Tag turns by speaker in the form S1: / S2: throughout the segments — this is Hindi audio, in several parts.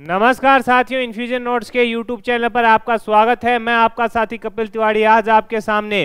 S1: नमस्कार साथियों इन्फ्यूजन नोट्स के यूट्यूब चैनल पर आपका स्वागत है मैं आपका साथी कपिल तिवारी आज आपके सामने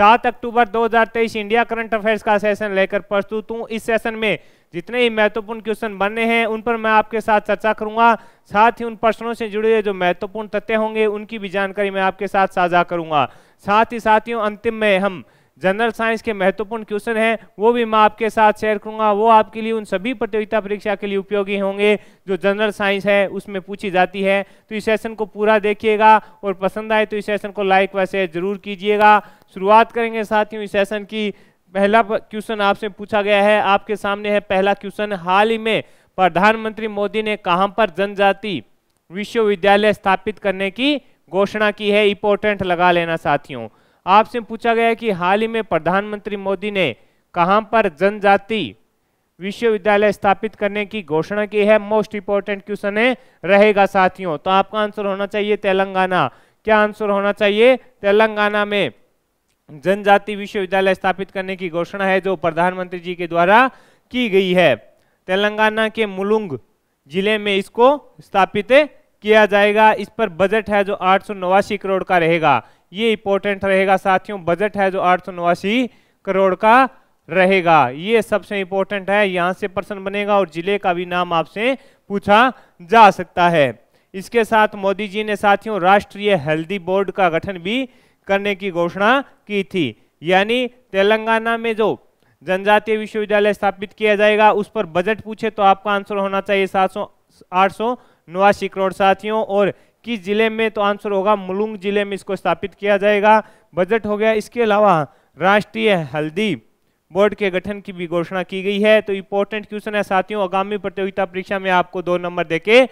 S1: 7 अक्टूबर 2023 इंडिया करंट अफेयर्स का सेशन लेकर प्रस्तुत हूँ इस सेशन में जितने ही महत्वपूर्ण क्वेश्चन बनने हैं उन पर मैं आपके साथ चर्चा करूंगा साथ ही उन प्रश्नों से जुड़े हुए जो महत्वपूर्ण तथ्य होंगे उनकी भी जानकारी मैं आपके साथ साझा करूंगा साथ ही साथियों अंतिम में हम जनरल साइंस के महत्वपूर्ण क्वेश्चन हैं वो भी मैं आपके साथ शेयर करूंगा वो आपके लिए उन सभी प्रतियोगिता परीक्षा के लिए उपयोगी होंगे जो जनरल साइंस है उसमें पूछी जाती है तो इस सेशन को पूरा देखिएगा और पसंद आए तो इस सेशन को लाइक व शेयर जरूर कीजिएगा शुरुआत करेंगे साथियों इस सेशन की पहला क्वेश्चन आपसे पूछा गया है आपके सामने है पहला क्वेश्चन हाल ही में प्रधानमंत्री मोदी ने कहाँ पर जनजाति विश्वविद्यालय स्थापित करने की घोषणा की है इंपोर्टेंट लगा लेना साथियों आपसे पूछा गया कि हाल ही में प्रधानमंत्री मोदी ने कहां पर जनजाति विश्वविद्यालय स्थापित करने की घोषणा की है मोस्ट इंपोर्टेंट क्वेश्चन है रहेगा साथियों तो आपका आंसर होना चाहिए तेलंगाना क्या आंसर होना चाहिए तेलंगाना में जनजाति विश्वविद्यालय स्थापित करने की घोषणा है जो प्रधानमंत्री जी के द्वारा की गई है तेलंगाना के मुलुंग जिले में इसको स्थापित किया जाएगा इस पर बजट है जो आठ करोड़ का रहेगा ये इंपॉर्टेंट रहेगा साथियों बजट है जो आठ करोड़ का रहेगा ये सबसे इंपॉर्टेंट है यहाँ से प्रश्न बनेगा और जिले का भी नाम आपसे पूछा जा सकता है इसके साथ मोदी जी ने साथियों राष्ट्रीय हेल्दी बोर्ड का गठन भी करने की घोषणा की थी यानी तेलंगाना में जो जनजातीय विश्वविद्यालय स्थापित किया जाएगा उस पर बजट पूछे तो आपका आंसर होना चाहिए सात सौ आठ सौ नवासी करोड़ साथियों और किस जिले में तो आंसर होगा मुलुंग जिले में इसको स्थापित किया जाएगा बजट हो गया इसके अलावा राष्ट्रीय हल्दी बोर्ड के गठन की भी घोषणा की गई है तो इंपॉर्टेंट क्वेश्चन है साथियों आगामी प्रतियोगिता परीक्षा में आपको दो नंबर देके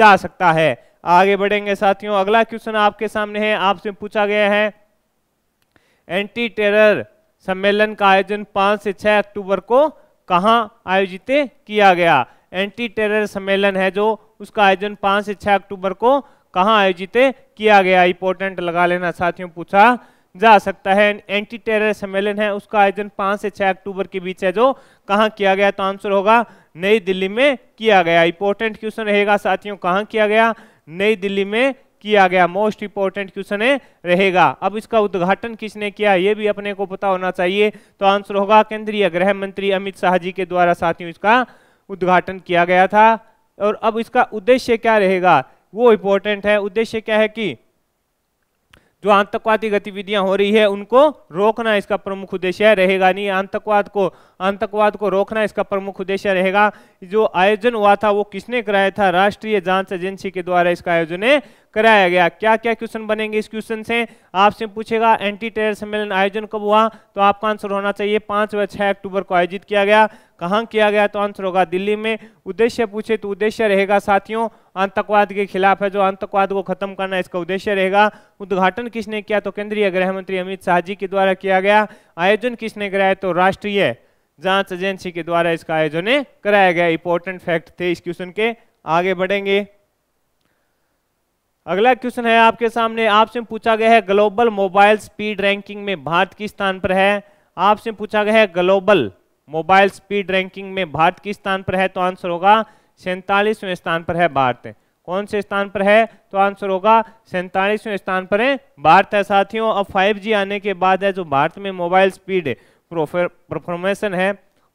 S1: जा सकता है आगे बढ़ेंगे साथियों अगला क्वेश्चन आपके सामने है आपसे पूछा गया है एंटी टेरर सम्मेलन का आयोजन 5 से 6 अक्टूबर को कहा आयोजित किया गया एंटी टेरर सम्मेलन है जो उसका आयोजन पांच से छह अक्टूबर को कहाँ आयोजित किया गया इंपोर्टेंट लगा लेना साथियों पूछा जा सकता है एंटी टेरर सम्मेलन है उसका आयोजन पांच से छह अक्टूबर के बीच है जो कहाँ किया गया तो आंसर होगा नई दिल्ली में किया गया इंपोर्टेंट क्वेश्चन रहेगा साथियों कहाँ किया गया नई दिल्ली में किया गया मोस्ट इंपोर्टेंट क्वेश्चन है रहेगा अब इसका उद्घाटन किसने किया ये भी अपने को पता होना चाहिए तो आंसर होगा केंद्रीय गृह मंत्री अमित शाह जी के द्वारा साथियों इसका उद्घाटन किया गया था और अब इसका उद्देश्य क्या रहेगा वो इंपॉर्टेंट है उद्देश्य क्या है कि जो आतंकवादी गतिविधियां हो रही है उनको रोकना इसका प्रमुख उद्देश्य रहेगा नहीं आतंकवाद को आतंकवाद को रोकना इसका प्रमुख उद्देश्य रहेगा जो आयोजन हुआ था वो किसने कराया था राष्ट्रीय जांच एजेंसी के द्वारा इसका आयोजन कराया गया क्या क्या क्वेश्चन बनेंगे इस क्वेश्चन से आपसे पूछेगा एंटी टेरर सम्मेलन आयोजन कब हुआ तो आपका आंसर होना चाहिए पांच व छह अक्टूबर को आयोजित किया गया कहाँ किया गया तो आंसर होगा दिल्ली में उद्देश्य पूछे तो उद्देश्य रहेगा साथियों आतंकवाद के खिलाफ है जो आतंकवाद को खत्म करना इसका उद्देश्य रहेगा उद्घाटन किसने किया तो केंद्रीय गृह मंत्री अमित शाह जी के द्वारा किया गया आयोजन किसने कराया तो राष्ट्रीय जांच एजेंसी के द्वारा इसका आयोजन कराया गया इंपॉर्टेंट फैक्ट थे इस क्वेश्चन के आगे बढ़ेंगे अगला क्वेश्चन है आपके सामने आपसे पूछा गया है ग्लोबल मोबाइल स्पीड रैंकिंग में भारत किस स्थान पर है आपसे पूछा गया है ग्लोबल मोबाइल स्पीड रैंकिंग में भारत किस स्थान पर है तो आंसर होगा सैंतालीसवें स्थान पर है भारत कौन से स्थान पर है तो आंसर होगा सैंतालीसवें स्थान पर है भारत है साथियों अब 5G आने के बाद है जो भारत में मोबाइल स्पीड परफॉर्मेशन है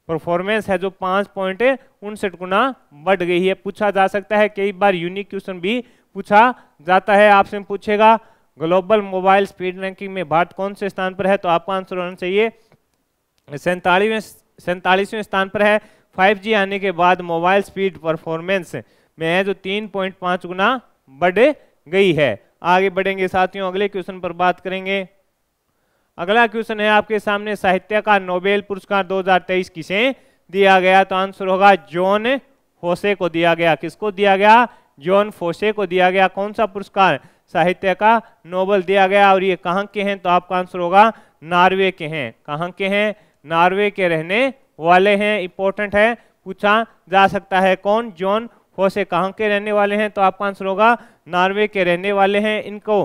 S1: परफॉर्मेंस है जो पांच पॉइंट उनसठ गुना बढ़ गई है पूछा जा सकता है कई बार यूनिक क्वेश्चन भी पूछा जाता है आपसे पूछेगा ग्लोबल मोबाइल स्पीड रैंकिंग में भारत कौन से स्थान पर है तो आपका आंसर होना चाहिए सैंतालीसवें सैंतालीसवें स्थान पर है 5G आने के बाद मोबाइल स्पीड परफॉर्मेंस में है जो 3.5 गुना बढ़ गई है आगे बढ़ेंगे साथियों अगले क्वेश्चन पर बात करेंगे अगला क्वेश्चन है आपके सामने साहित्य का नोबेल पुरस्कार 2023 किसे दिया गया तो आंसर होगा जॉन फोसे को दिया गया किसको दिया गया जॉन फोसे को दिया गया कौन सा पुरस्कार साहित्य का नोबेल दिया गया और ये कहाँ के हैं तो आपका आंसर होगा नॉर्वे के हैं कहाँ के हैं नॉर्वे के रहने वाले हैं इंपॉर्टेंट है पूछा जा सकता है कौन जॉन फोसे कहाँ के रहने वाले हैं तो आपका आंसर होगा नॉर्वे के रहने वाले हैं इनको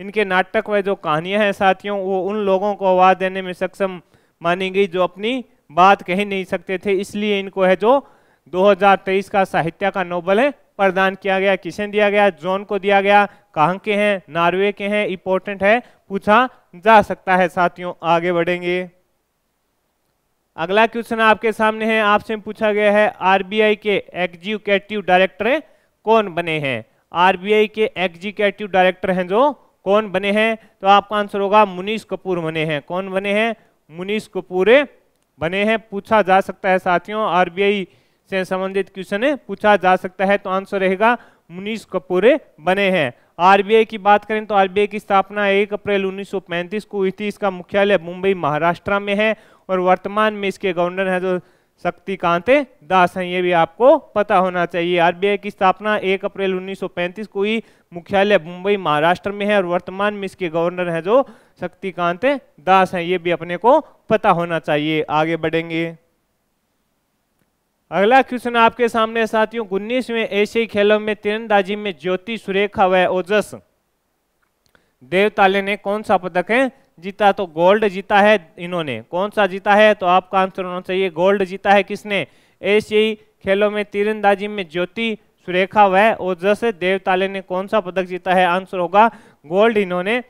S1: इनके नाटक व जो कहानियां हैं साथियों वो उन लोगों को आवाज़ देने में सक्षम मानी गई जो अपनी बात कह नहीं सकते थे इसलिए इनको है जो 2023 का साहित्य का नोबल है प्रदान किया गया किसे दिया गया जॉन को दिया गया कहाँ के हैं नॉर्वे के हैं इंपॉर्टेंट है पूछा जा सकता है साथियों आगे बढ़ेंगे अगला क्वेश्चन आपके सामने है आपसे पूछा गया है आरबीआई के एग्जीक्यूटिव डायरेक्टर कौन बने हैं आरबीआई के एग्जीक्यूटिव डायरेक्टर हैं जो कौन बने हैं तो आपका आंसर होगा मुनीष कपूर बने हैं कौन बने हैं मुनीष कपूर बने हैं पूछा जा सकता है साथियों आरबीआई से संबंधित क्वेश्चन पूछा जा सकता है तो आंसर रहेगा मुनीष कपूर बने हैं आरबीआई की बात करें तो आरबीआई की स्थापना 1 अप्रैल 1935 को हुई थी इसका मुख्यालय मुंबई महाराष्ट्र में है और वर्तमान में इसके गवर्नर हैं जो शक्तिकांत दास हैं ये भी आपको पता होना चाहिए आरबीआई की स्थापना 1 अप्रैल 1935 को ही मुख्यालय मुंबई महाराष्ट्र में है और वर्तमान में इसके गवर्नर हैं जो शक्तिकांत दास हैं ये भी अपने को पता होना चाहिए आगे बढ़ेंगे अगला क्वेश्चन आपके सामने साथियों उन्नीसवें एशियाई खेलों में तिरंदाजी में ज्योति सुरेखा व ओजस देवताले ने कौन सा पदक है जीता तो गोल्ड जीता है इन्होंने कौन सा जीता है तो आपका आंसर होना चाहिए गोल्ड जीता है किसने एशियाई खेलों में तीरंदाजी में ज्योति सुरेखा वह और जैसे देवताले ने कौन सा पदक जीता है आंसर होगा गोल्ड इन्होंने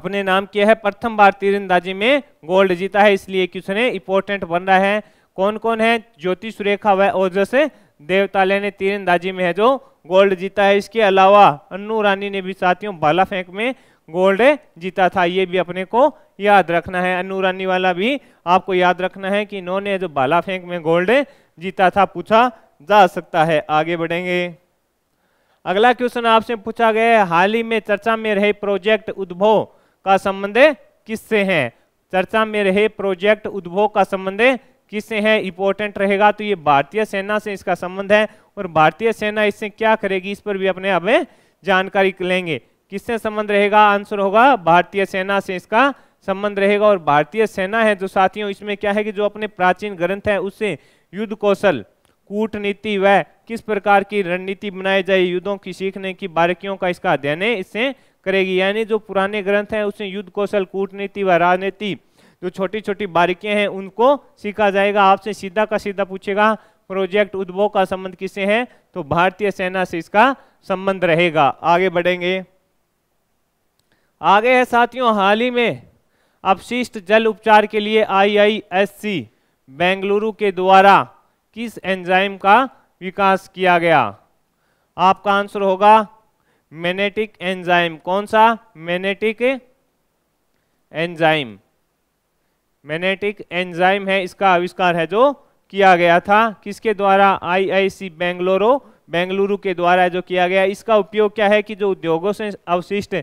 S1: अपने नाम किया है प्रथम बार तीरंदाजी में गोल्ड जीता है इसलिए किसने इंपोर्टेंट बन रहा है कौन कौन है ज्योति सुरेखा वह और जैसे देवताले ने तीरंदाजी में है जो गोल्ड जीता है इसके अलावा अन्नू रानी ने भी साथियों भाला फेंक में गोल्ड जीता था ये भी अपने को याद रखना है अनु रानी वाला भी आपको याद रखना है कि इन्होंने जो बाला फेंक में गोल्ड जीता था पूछा जा सकता है आगे बढ़ेंगे अगला क्वेश्चन आपसे पूछा गया है हाल ही में चर्चा में रहे प्रोजेक्ट उद्भव का संबंध किससे है चर्चा में रहे प्रोजेक्ट उद्भव का संबंध किससे है इंपॉर्टेंट रहेगा तो ये भारतीय सेना से इसका संबंध है और भारतीय सेना इससे क्या करेगी इस पर भी अपने आप जानकारी लेंगे किससे संबंध रहेगा आंसर होगा भारतीय सेना से इसका संबंध रहेगा और भारतीय सेना है जो साथियों इसमें क्या है कि जो अपने प्राचीन ग्रंथ है उससे युद्ध कौशल कूटनीति व किस प्रकार की रणनीति बनाई जाए युद्धों की सीखने की बारीकियों का इसका अध्ययन इससे करेगी यानी जो पुराने ग्रंथ हैं उससे युद्ध कौशल कूटनीति व राजनीति जो छोटी छोटी बारीकियां हैं उनको सीखा जाएगा आपसे सीधा का सीधा पूछेगा प्रोजेक्ट उद्भव का संबंध किससे है तो भारतीय सेना से इसका संबंध रहेगा आगे बढ़ेंगे आगे है साथियों हाल ही में अपशिष्ट जल उपचार के लिए आईआईएससी बेंगलुरु के द्वारा किस एंजाइम का विकास किया गया आपका आंसर होगा मेनेटिक एंजाइम कौन सा मैनेटिक एंजाइम मैनेटिक एंजाइम है इसका आविष्कार है जो किया गया था किसके द्वारा आईआईसी बेंगलुरु बेंगलुरु के द्वारा जो किया गया इसका उपयोग क्या है कि जो उद्योगों से अवशिष्ट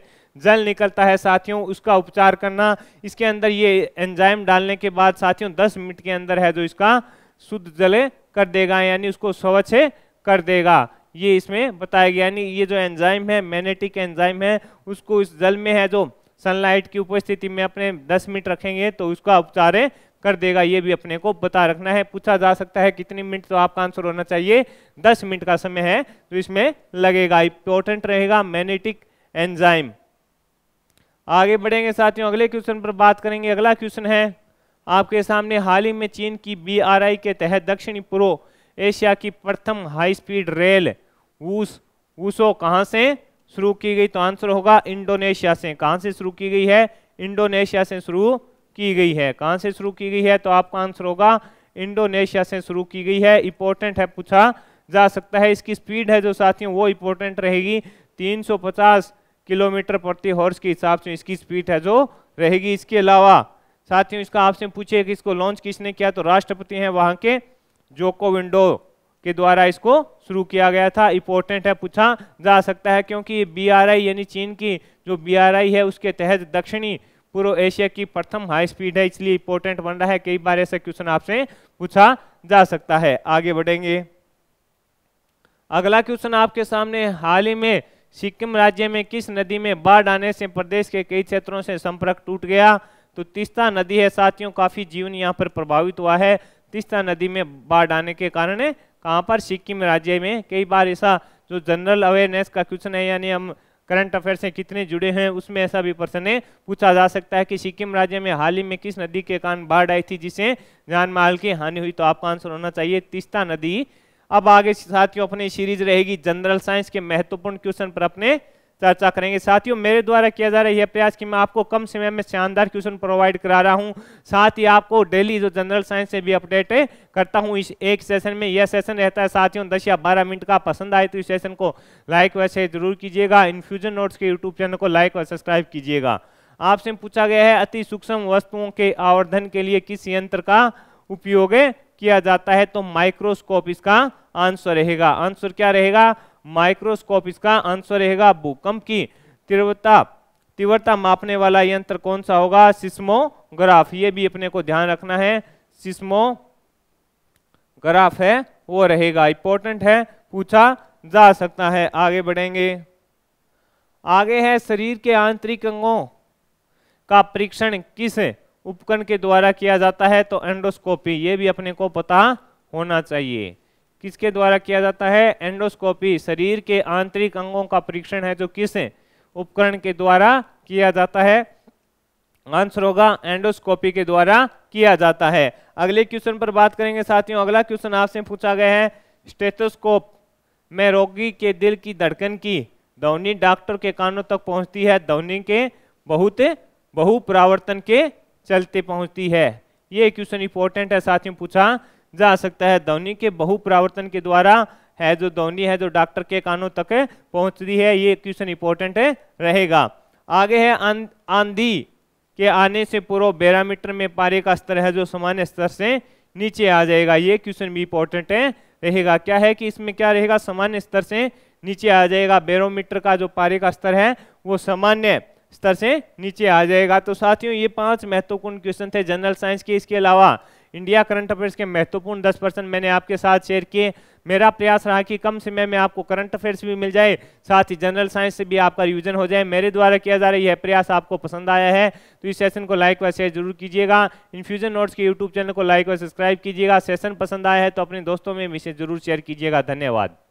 S1: जल निकलता है साथियों उसका उपचार करना इसके अंदर ये एंजाइम डालने के बाद साथियों 10 मिनट के अंदर है जो इसका शुद्ध जल कर देगा यानी उसको स्वच्छ कर देगा ये इसमें बताया गया यानी ये जो एंजाइम है मैनेटिक एंजाइम है उसको इस जल में है जो सनलाइट की उपस्थिति में अपने 10 मिनट रखेंगे तो उसका उपचार कर देगा ये भी अपने को बता रखना है पूछा जा सकता है कितनी मिनट तो आपका आंसर होना चाहिए 10 मिनट का समय है तो इसमें लगेगा इंपॉर्टेंट रहेगा मैनेटिक एंजाइम आगे बढ़ेंगे साथियों अगले क्वेश्चन पर बात करेंगे अगला क्वेश्चन है आपके सामने हाल ही में चीन की बी के तहत दक्षिणी पूर्व एशिया की प्रथम हाई स्पीड रेल उस, उसो कहां से शुरू की गई तो आंसर होगा इंडोनेशिया से कहां से शुरू की गई है इंडोनेशिया से शुरू की गई है कहां से शुरू की गई है तो आपका आंसर होगा इंडोनेशिया से शुरू की गई है इंपॉर्टेंट है पूछा जा सकता है इसकी स्पीड है जो साथियों वो इंपॉर्टेंट रहेगी 350 किलोमीटर प्रति हॉर्स के हिसाब से इसकी स्पीड है जो रहेगी इसके अलावा साथियों इसका आपसे पूछे कि इसको लॉन्च किसने किया तो राष्ट्रपति हैं वहां के जोको विंडो के द्वारा इसको शुरू किया गया था इंपॉर्टेंट है पूछा जा सकता है क्योंकि बीआरआई यानी चीन की जो बीआरआई है उसके तहत दक्षिणी पूर्व एशिया की प्रथम हाई स्पीड है इसलिए इंपॉर्टेंट बन रहा है कई बार ऐसा क्वेश्चन आपसे पूछा जा सकता है आगे बढ़ेंगे अगला क्वेश्चन आपके सामने हाल ही में सिक्किम राज्य में किस नदी में बाढ़ आने से प्रदेश के कई क्षेत्रों से संपर्क टूट गया तो तीस्ता नदी है साथियों काफी जीवन यहाँ पर प्रभावित हुआ है तीस्ता नदी में बाढ़ आने के कारण कहाँ पर सिक्किम राज्य में कई बार ऐसा जो जनरल अवेयरनेस का क्वेश्चन है यानी हम करंट अफेयर से कितने जुड़े हैं उसमें ऐसा भी प्रश्न पूछा जा सकता है कि सिक्किम राज्य में हाल ही में किस नदी के कारण बाढ़ आई थी जिसे माल की हानि हुई तो आपका आंसर होना चाहिए तीस्ता नदी अब आगे साथियों अपनी सीरीज रहेगी जनरल साइंस के महत्वपूर्ण क्वेश्चन पर अपने चर्चा करेंगे साथियों मेरे द्वारा किया जा रहा है यह प्रयास कि मैं आपको कम समय में शानदार क्वेश्चन प्रोवाइड करा रहा हूं साथ ही आपको डेली जो जनरल साइंस से भी अपडेट करता हूं इस एक सेशन में यह सेशन रहता है साथियों दस या बारह मिनट का पसंद आए तो इस सेशन को लाइक व शेयर जरूर कीजिएगा इन्फ्यूजन नोट्स के यूट्यूब चैनल को लाइक और सब्सक्राइब कीजिएगा आपसे पूछा गया है अति सूक्ष्म वस्तुओं के आवर्धन के लिए किस यंत्र का उपयोग किया जाता है तो माइक्रोस्कोप इसका आंसर रहेगा आंसर क्या रहेगा माइक्रोस्कोप इसका आंसर रहेगा भूकंप की तीव्रता तीव्रता मापने वाला यंत्र कौन सा होगा सिस्मोग्राफ ये भी अपने को ध्यान रखना है सिस्मोग्राफ है वो रहेगा इंपॉर्टेंट है पूछा जा सकता है आगे बढ़ेंगे आगे है शरीर के आंतरिक अंगों का परीक्षण किस उपकरण के द्वारा किया जाता है तो एंडोस्कोपी ये भी अपने को पता होना चाहिए किसके द्वारा किया जाता है एंडोस्कोपी शरीर के आंतरिक अंगों का परीक्षण है जो किस उपकरण के द्वारा किया जाता है आंसर होगा एंडोस्कोपी के द्वारा किया जाता है अगले क्वेश्चन पर बात करेंगे साथियों अगला क्वेश्चन आपसे पूछा गया है स्टेथोस्कोप में रोगी के दिल की धड़कन की ध्वनि डॉक्टर के कानों तक पहुंचती है ध्वनि के बहुत बहुप्रावर्तन के चलते पहुंचती है ये क्वेश्चन इंपॉर्टेंट है साथियों पूछा जा सकता है ध्वनि के बहुप्रावर्तन के द्वारा है जो ध्वनि है जो डॉक्टर के कानों तक पहुंचती है ये क्वेश्चन इंपॉर्टेंट रहेगा आगे है आंधी के आने से पूर्व बैरामीटर में पारे का स्तर है जो सामान्य स्तर से नीचे आ जाएगा ये क्वेश्चन भी इंपॉर्टेंट है रहेगा क्या है कि इसमें क्या रहेगा सामान्य स्तर से नीचे आ जाएगा बैरोमीटर का जो पारे का स्तर है वो सामान्य स्तर से नीचे आ जाएगा तो साथियों ये पांच महत्वपूर्ण क्वेश्चन थे जनरल साइंस के इसके अलावा इंडिया करंट अफेयर्स के महत्वपूर्ण दस परसेंट मैंने आपके साथ शेयर किए मेरा प्रयास रहा कि कम समय में आपको करंट अफेयर्स भी मिल जाए साथ ही जनरल साइंस से भी आपका रिविजन हो जाए मेरे द्वारा किया जा रहा यह प्रयास आपको पसंद आया है तो इस सेशन को लाइक व शेयर जरूर कीजिएगा इन्फ्यूजन नोट्स के यूट्यूब चैनल को लाइक व सब्सक्राइब कीजिएगा सेशन पसंद आया है तो अपने दोस्तों में इसे जरूर शेयर कीजिएगा धन्यवाद